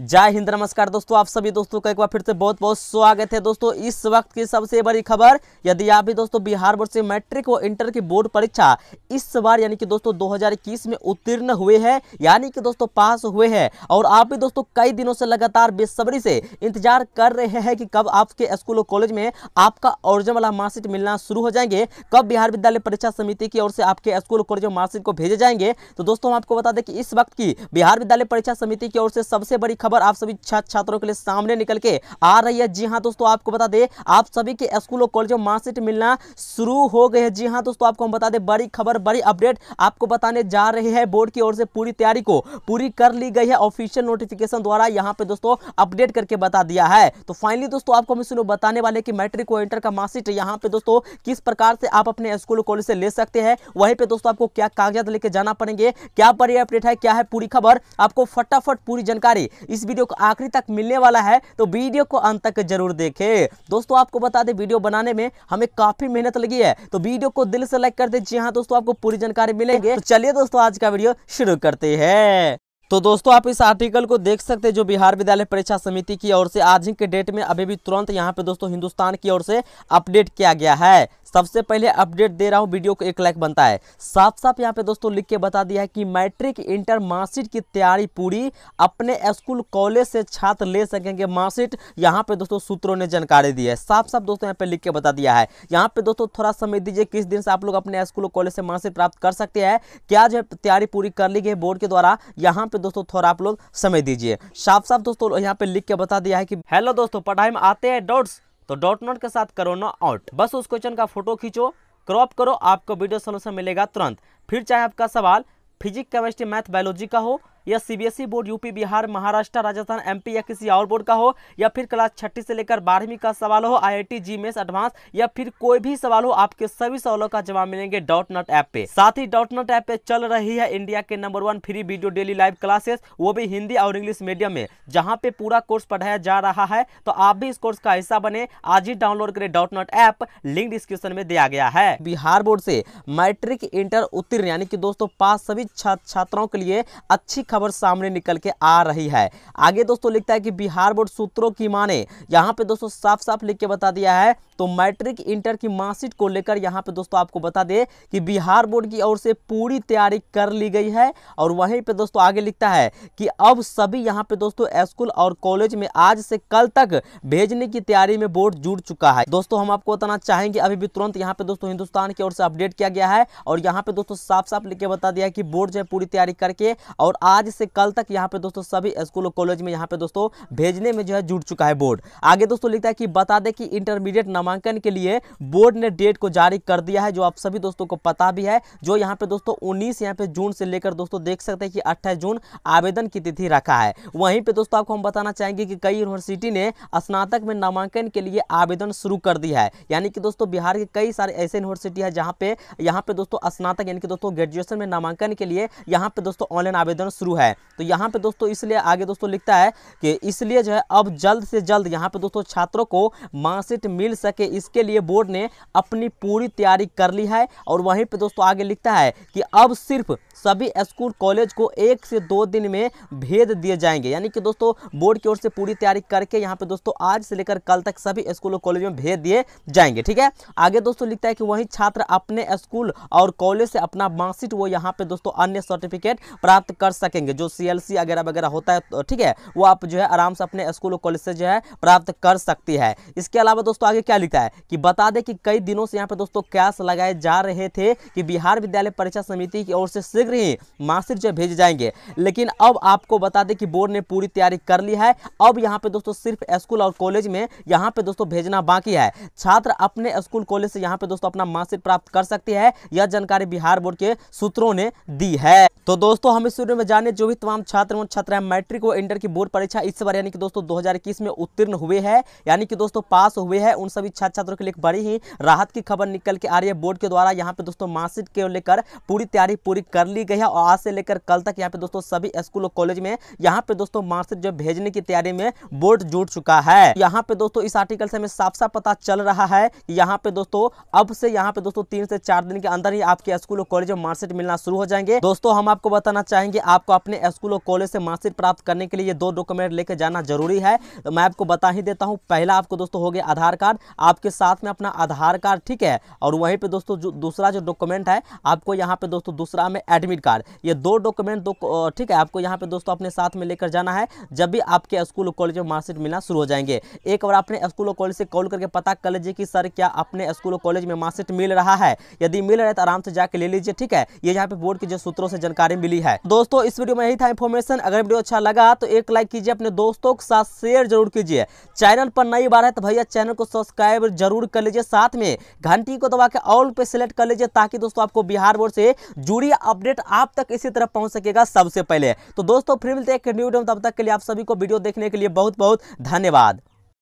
जय हिंद नमस्कार दोस्तों आप सभी दोस्तों का एक बार फिर से बहुत बहुत स्वागत है दोस्तों इस वक्त की सबसे बड़ी खबर यदि आप भी दोस्तों बिहार बोर्ड से मैट्रिक व इंटर की बोर्ड परीक्षा इस बार यानी कि दोस्तों 2021 में उत्तीर्ण हुए हैं यानी कि दोस्तों पास हुए हैं और आप भी दोस्तों कई दिनों से लगातार बेसब्री से इंतजार कर रहे हैं कि कब आपके स्कूल और कॉलेज में आपका ओरिजिन वाला मार्कशीट मिलना शुरू हो जाएंगे कब बिहार विद्यालय परीक्षा समिति की ओर से आपके स्कूल और कॉलेज में मार्कशीट को भेजे जाएंगे तो दोस्तों हम आपको बता दें कि इस वक्त की बिहार विद्यालय परीक्षा समिति की ओर से सबसे बड़ी खबर आप सभी छात्र छात्रों के लिए सामने निकल के आ रही है जी हाँ दोस्तों आपको बता दे आप सभी के स्कूल और कॉलेजों में मार्कशीट मिलना शुरू हो गए हैं जी हाँ दोस्तों आपको हम बता दे बड़ी खबर बड़ी अपडेट आपको बताने जा रहे हैं बोर्ड की ओर से पूरी तैयारी को पूरी कर ली गई है ऑफिशियल नोटिफिकेशन द्वारा यहाँ पे दोस्तों अपडेट करके बता दिया है तो फाइनली दोस्तों आपको हम इसमें बताने वाले कि मैट्रिक और इंटर का मार्कशीट यहाँ पे दोस्तों किस प्रकार से आप अपने स्कूल कॉलेज से ले सकते हैं वहीं पे दोस्तों आपको क्या कागजात लेके जाना पड़ेंगे क्या बड़ी अपडेट है क्या है पूरी खबर आपको फटाफट पूरी जानकारी इस वीडियो को आखिरी तक मिलने वाला है तो वीडियो को अंत तक जरूर देखें दोस्तों आपको बता दें वीडियो बनाने में हमें काफ़ी मेहनत लगी है तो वीडियो को दिल से लाइक कर दे जी हाँ दोस्तों आपको पूरी जानकारी मिलेंगे तो चलिए दोस्तों आज का वीडियो शुरू करते हैं तो दोस्तों आप इस आर्टिकल को देख सकते हैं जो बिहार विद्यालय परीक्षा समिति की ओर से आज ही के डेट में अभी भी तुरंत यहां पे दोस्तों हिंदुस्तान की ओर से अपडेट किया गया है सबसे पहले अपडेट दे रहा हूँ वीडियो को एक लाइक बनता है साफ साफ यहाँ पे दोस्तों लिख के बता दिया है कि मैट्रिक इंटर मार्कशीट की तैयारी पूरी अपने स्कूल कॉलेज से छात्र ले सकेंगे मार्कशीट यहाँ पे दोस्तों सूत्रों ने जानकारी दी है साफ साफ दोस्तों यहाँ पे लिख के बता दिया है यहाँ पे दोस्तों थोड़ा समय दीजिए किस दिन से आप लोग अपने स्कूल कॉलेज से मार्कशीट प्राप्त कर सकते हैं क्या जो तैयारी पूरी कर ली गई बोर्ड के द्वारा यहाँ पे दोस्तों थोड़ा आप लोग समय दीजिए साफ साफ दोस्तों यहाँ पे लिख के बता दिया है कि हेलो दोस्तों पढ़ाई में आते हैं डॉट्स तो डॉट नोट के साथ करो ना आउट बस उस क्वेश्चन का फोटो खींचो क्रॉप करो आपको वीडियो सोल्यूशन मिलेगा तुरंत फिर चाहे आपका सवाल फिजिक्स केमिस्ट्री मैथ बायोलॉजी का हो या CBSE e board UP Bihar Maharashtra Rajasthan MP या किसी और बोर्ड का हो या फिर क्लास छठी से लेकर बारहवीं का सवाल हो आई आई एडवांस या फिर कोई भी सवाल हो आपके सभी सवालों का जवाब मिलेंगे डॉट नट ऐप पे साथ ही डॉट नट ऐप पे चल रही है इंडिया के number one free video daily live classes वो भी हिंदी और इंग्लिश मीडियम में जहाँ पे पूरा कोर्स पढ़ाया जा रहा है तो आप भी इस कोर्स का हिस्सा बने आज ही डाउनलोड करें Doubtnut app link description में दिया गया है बिहार बोर्ड से मैट्रिक इंटर उत्तीर्ण यानी कि दोस्तों पास सभी छात्राओं के लिए अच्छी खबर सामने निकल के आ रही है आगे दोस्तों लिखता है कि बिहार बोर्ड सूत्रों की माने यहाँ पे दोस्तों साफ साफ लिख के बता दिया है तो मैट्रिक इंटर की मार्कशीट को लेकर यहाँ पे दोस्तों आपको बता दे कि बिहार बोर्ड की ओर से पूरी तैयारी कर ली गई है और वहीं पे दोस्तों आगे लिखता है कि अब सभी यहाँ पे दोस्तों स्कूल और कॉलेज में आज से कल तक भेजने की तैयारी में बोर्ड जुड़ चुका है दोस्तों हम आपको बताना चाहेंगे अभी भी तुरंत यहाँ पे दोस्तों हिंदुस्तान की ओर से अपडेट किया गया है और यहाँ पे दोस्तों साफ साफ लिख के बता दिया कि बोर्ड जो है पूरी तैयारी करके और आज आज से कल तक यहाँ पे दोस्तों सभी स्कूल और कॉलेज में यहाँ पे दोस्तों भेजने में जो है जुट चुका है बोर्ड आगे दोस्तों लिखता है कि बता दें कि इंटरमीडिएट नामांकन के लिए बोर्ड ने डेट को जारी कर दिया है जो आप सभी दोस्तों को पता भी है जो यहाँ पे दोस्तों उन्नीस यहाँ पे जून से लेकर दोस्तों देख सकते हैं कि अट्ठाईस जून आवेदन की तिथि रखा है वहीं पर दोस्तों आपको हम बताना चाहेंगे कि कई यूनिवर्सिटी ने स्नातक में नामांकन के लिए आवेदन शुरू कर दिया है यानी कि दोस्तों बिहार के कई सारे ऐसे यूनिवर्सिटी है जहाँ पे यहाँ पे दोस्तों स्नातक यानी कि दोस्तों ग्रेजुएशन में नामांकन के लिए यहाँ पे दोस्तों ऑनलाइन आवेदन शुरू शुरू है तो यहाँ पे दोस्तों इसलिए आगे दोस्तों लिखता है कि इसलिए जो है अब जल्द से जल्द यहाँ पे दोस्तों छात्रों को मार्कशीट मिल सके इसके लिए बोर्ड ने अपनी पूरी तैयारी कर ली है और वहीं पे दोस्तों आगे लिखता है कि अब सिर्फ सभी स्कूल कॉलेज को एक से दो दिन में भेज दिए जाएंगे यानी कि दोस्तों बोर्ड की ओर से पूरी तैयारी करके यहाँ पे दोस्तों आज से लेकर कल तक सभी स्कूल और कॉलेज में भेज दिए जाएंगे ठीक है आगे दोस्तों लिखता है कि वहीं छात्र अपने स्कूल और कॉलेज से अपना मार्कशीट वो यहाँ पे दोस्तों अन्य सर्टिफिकेट प्राप्त कर सकेंगे करेंगे जो सी वगैरह वगैरह होता है तो ठीक है वो आप जो है आराम से अपने स्कूल और कॉलेज से जो है प्राप्त कर सकती है इसके अलावा दोस्तों आगे क्या लिखा है कि बता दें कि कई दिनों से यहाँ पर दोस्तों कैश लगाए जा रहे थे कि बिहार विद्यालय परीक्षा समिति की ओर से शीघ्र ही मासिक जो भेजे जाएंगे लेकिन अब आपको बता दें कि बोर्ड ने पूरी तैयारी कर ली है अब यहाँ पर दोस्तों सिर्फ स्कूल और कॉलेज में यहाँ पर दोस्तों भेजना बाकी है छात्र अपने स्कूल कॉलेज से यहाँ पर दोस्तों अपना मासिक प्राप्त कर सकती है यह जानकारी बिहार बोर्ड के सूत्रों ने दी है तो दोस्तों हम इस वीडियो में जाने अन्य जो भी तमाम छात्र एवं छात्राएं मैट्रिक व इंटर की बोर्ड परीक्षा इस बार यानी कि दोस्तों 2021 में उत्तीर्ण हुए हैं यानी कि दोस्तों पास हुए हैं उन सभी छात्र छात्रों के लिए बड़ी ही राहत की खबर निकल के आ रही है बोर्ड के द्वारा यहाँ पे दोस्तों मार्कशीट के लेकर पूरी तैयारी पूरी कर ली गई है और आज से लेकर कल तक यहाँ पे दोस्तों सभी स्कूल और कॉलेज में यहाँ पे दोस्तों मार्कशीट जो भेजने की तैयारी में बोर्ड जुट चुका है यहाँ पे दोस्तों इस आर्टिकल से हमें साफ साफ पता चल रहा है कि यहाँ पे दोस्तों अब से यहाँ पे दोस्तों तीन से चार दिन के अंदर ही आपके स्कूल और कॉलेज में मार्कशीट मिलना शुरू हो जाएंगे दोस्तों हम आपको बताना चाहेंगे आपको अपने स्कूल और कॉलेज से मार्कशीट प्राप्त करने के लिए ये दो डॉक्यूमेंट लेकर जाना जरूरी है तो मैं आपको बता ही देता हूँ पहला आपको दोस्तों हो गया आधार कार्ड आपके साथ में अपना आधार कार्ड ठीक है और वहीं पर दोस्तों जो दूसरा जो डॉक्यूमेंट है आपको यहाँ पे दोस्तों दूसरा में एडमिट कार्ड ये दो डॉक्यूमेंट दो ठीक है आपको यहाँ पे दोस्तों अपने साथ में लेकर जाना है जब भी आपके स्कूल और कॉलेज में मार्कशीट मिलना शुरू हो जाएंगे एक बार अपने स्कूल और कॉलेज से कॉल करके पता कर लीजिए कि सर क्या अपने स्कूल और कॉलेज में मार्कशीट मिल रहा है यदि मिल रहा है तो आराम से जाके ले लीजिए ठीक है ये यहाँ पे बोर्ड की जो सूत्रों से जानकारी मिली है दोस्तों इस वीडियो में यही था इन्फॉर्मेशन अगर वीडियो अच्छा लगा तो एक लाइक कीजिए अपने दोस्तों के साथ शेयर जरूर कीजिए चैनल पर नई बार है तो भैया चैनल को सब्सक्राइब जरूर कर लीजिए साथ में घंटी को दबा के ऑल पे सिलेक्ट कर लीजिए ताकि दोस्तों आपको बिहार बोर्ड से जुड़ी अपडेट आप तक इसी तरह पहुंच सकेगा सबसे पहले तो दोस्तों फिर मिलते हैं एक न्यू तब तक के लिए आप सभी को वीडियो देखने के लिए बहुत बहुत धन्यवाद